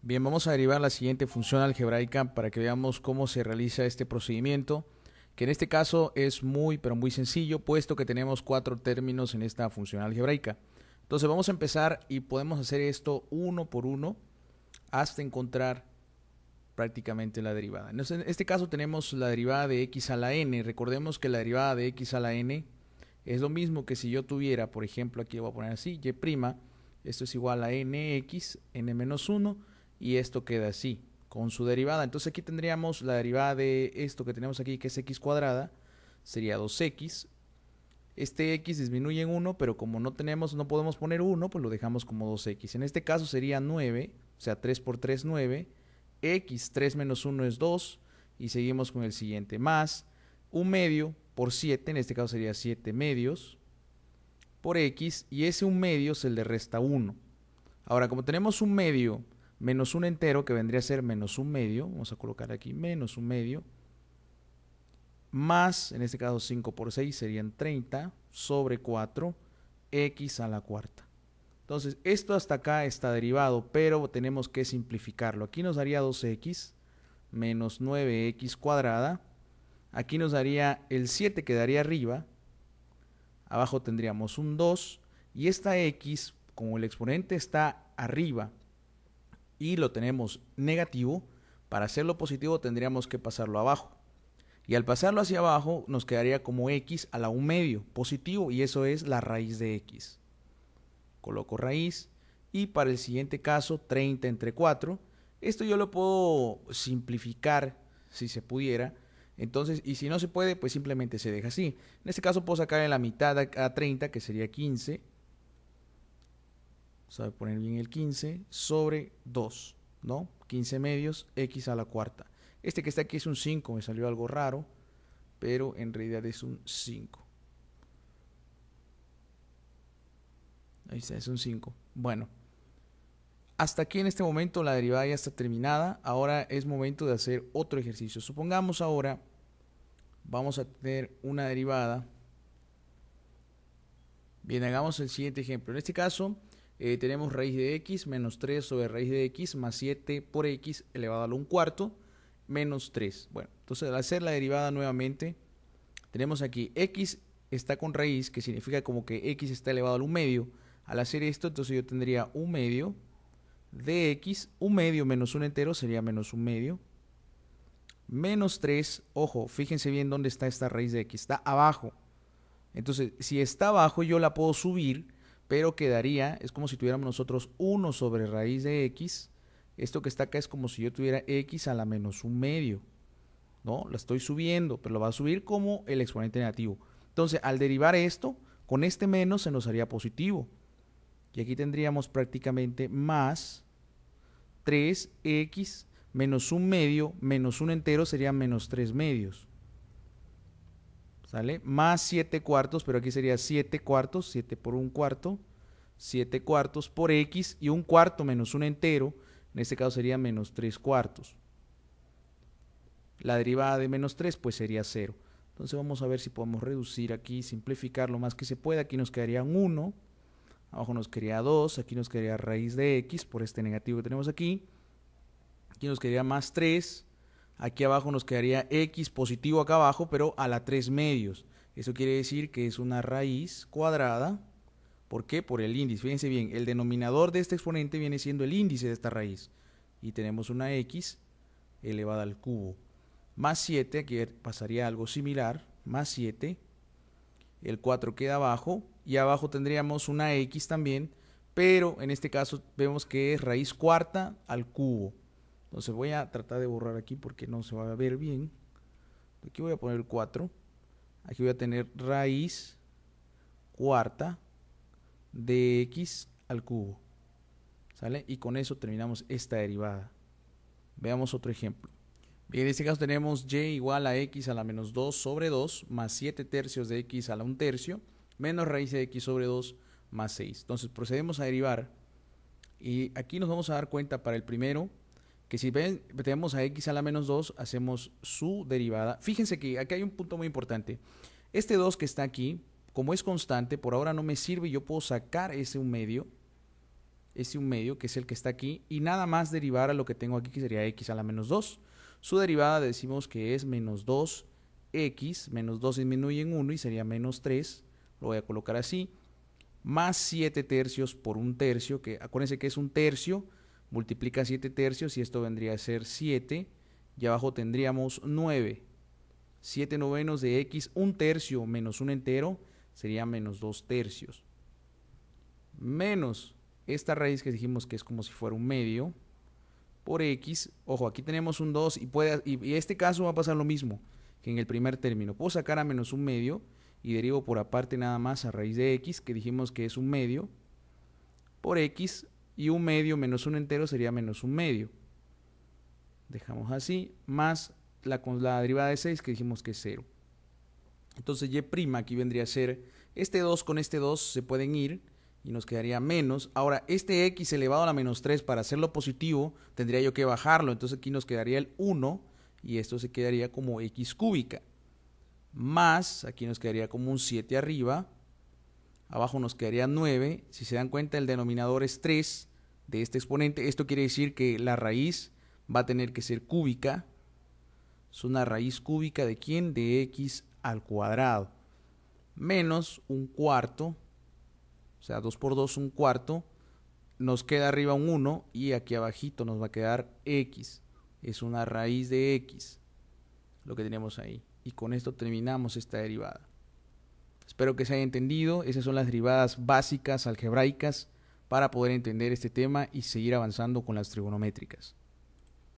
Bien, vamos a derivar la siguiente función algebraica para que veamos cómo se realiza este procedimiento, que en este caso es muy, pero muy sencillo, puesto que tenemos cuatro términos en esta función algebraica. Entonces vamos a empezar y podemos hacer esto uno por uno hasta encontrar prácticamente la derivada. En este caso tenemos la derivada de x a la n. Recordemos que la derivada de x a la n es lo mismo que si yo tuviera, por ejemplo, aquí voy a poner así, y', esto es igual a nx, n menos 1, y esto queda así con su derivada. Entonces aquí tendríamos la derivada de esto que tenemos aquí, que es x cuadrada, sería 2x. Este x disminuye en 1, pero como no tenemos, no podemos poner 1, pues lo dejamos como 2x. En este caso sería 9, o sea, 3 por 3, 9. x, 3 menos 1 es 2. Y seguimos con el siguiente, más 1 medio por 7, en este caso sería 7 medios, por x, y ese 1 medio se le resta 1. Ahora, como tenemos un medio menos un entero, que vendría a ser menos un medio, vamos a colocar aquí menos un medio, más, en este caso 5 por 6 serían 30 sobre 4, x a la cuarta. Entonces, esto hasta acá está derivado, pero tenemos que simplificarlo. Aquí nos daría 2x menos 9x cuadrada. Aquí nos daría el 7 que daría arriba. Abajo tendríamos un 2. Y esta x, como el exponente está arriba, y lo tenemos negativo, para hacerlo positivo tendríamos que pasarlo abajo. Y al pasarlo hacia abajo nos quedaría como x a la 1 medio, positivo, y eso es la raíz de x. Coloco raíz y para el siguiente caso 30 entre 4. Esto yo lo puedo simplificar si se pudiera. Entonces, y si no se puede, pues simplemente se deja así. En este caso puedo sacar en la mitad a 30, que sería 15, sabe poner bien el 15, sobre 2, ¿no? 15 medios, x a la cuarta. Este que está aquí es un 5, me salió algo raro, pero en realidad es un 5. Ahí está, es un 5. Bueno, hasta aquí en este momento la derivada ya está terminada. Ahora es momento de hacer otro ejercicio. Supongamos ahora vamos a tener una derivada. Bien, hagamos el siguiente ejemplo. En este caso, eh, tenemos raíz de x menos 3 sobre raíz de x más 7 por x elevado a un cuarto menos 3. Bueno, entonces al hacer la derivada nuevamente, tenemos aquí x está con raíz, que significa como que x está elevado a un medio. Al hacer esto, entonces yo tendría un medio de x, un medio menos un entero sería menos un medio. Menos 3, ojo, fíjense bien dónde está esta raíz de x, está abajo. Entonces, si está abajo, yo la puedo subir pero quedaría, es como si tuviéramos nosotros 1 sobre raíz de x, esto que está acá es como si yo tuviera x a la menos un medio, ¿no? La estoy subiendo, pero lo va a subir como el exponente negativo. Entonces, al derivar esto, con este menos se nos haría positivo. Y aquí tendríamos prácticamente más 3x menos un medio menos un entero sería menos 3 medios. ¿Sale? Más 7 cuartos, pero aquí sería 7 cuartos, 7 por 1 cuarto, 7 cuartos por x y 1 cuarto menos 1 entero, en este caso sería menos 3 cuartos. La derivada de menos 3 pues sería 0. Entonces vamos a ver si podemos reducir aquí, simplificar lo más que se pueda. Aquí nos quedaría 1, abajo nos quedaría 2, aquí nos quedaría raíz de x por este negativo que tenemos aquí. Aquí nos quedaría más 3, Aquí abajo nos quedaría x positivo acá abajo, pero a la 3 medios. Eso quiere decir que es una raíz cuadrada. ¿Por qué? Por el índice. Fíjense bien, el denominador de este exponente viene siendo el índice de esta raíz. Y tenemos una x elevada al cubo. Más 7, aquí pasaría algo similar. Más 7. El 4 queda abajo. Y abajo tendríamos una x también. Pero en este caso vemos que es raíz cuarta al cubo. Entonces voy a tratar de borrar aquí porque no se va a ver bien. Aquí voy a poner 4. Aquí voy a tener raíz cuarta de x al cubo. ¿Sale? Y con eso terminamos esta derivada. Veamos otro ejemplo. Bien, en este caso tenemos y igual a x a la menos 2 sobre 2 más 7 tercios de x a la 1 tercio menos raíz de x sobre 2 más 6. Entonces procedemos a derivar y aquí nos vamos a dar cuenta para el primero que si ven, tenemos a x a la menos 2, hacemos su derivada. Fíjense que aquí hay un punto muy importante. Este 2 que está aquí, como es constante, por ahora no me sirve, yo puedo sacar ese un medio, ese un medio que es el que está aquí, y nada más derivar a lo que tengo aquí, que sería x a la menos 2. Su derivada decimos que es menos 2x, menos 2 disminuye en 1 y sería menos 3, lo voy a colocar así, más 7 tercios por un tercio, que acuérdense que es un tercio, multiplica 7 tercios y esto vendría a ser 7. Y abajo tendríamos 9. 7 novenos de x, 1 tercio menos 1 entero sería menos 2 tercios. Menos esta raíz que dijimos que es como si fuera un medio por x. Ojo, aquí tenemos un 2 y, puede, y, y este caso va a pasar lo mismo que en el primer término. Puedo sacar a menos un medio y derivo por aparte nada más a raíz de x, que dijimos que es un medio, por x y un medio menos un entero sería menos un medio. Dejamos así, más la, la derivada de 6 que dijimos que es 0. Entonces y' aquí vendría a ser, este 2 con este 2 se pueden ir y nos quedaría menos. Ahora, este x elevado a la menos 3 para hacerlo positivo tendría yo que bajarlo, entonces aquí nos quedaría el 1 y esto se quedaría como x cúbica. Más, aquí nos quedaría como un 7 arriba abajo nos quedaría 9. Si se dan cuenta, el denominador es 3 de este exponente. Esto quiere decir que la raíz va a tener que ser cúbica. Es una raíz cúbica de quién? De x al cuadrado. Menos un cuarto. O sea, 2 por 2, un cuarto. Nos queda arriba un 1 y aquí abajito nos va a quedar x. Es una raíz de x. Lo que tenemos ahí. Y con esto terminamos esta derivada. Espero que se haya entendido. Esas son las derivadas básicas algebraicas para poder entender este tema y seguir avanzando con las trigonométricas.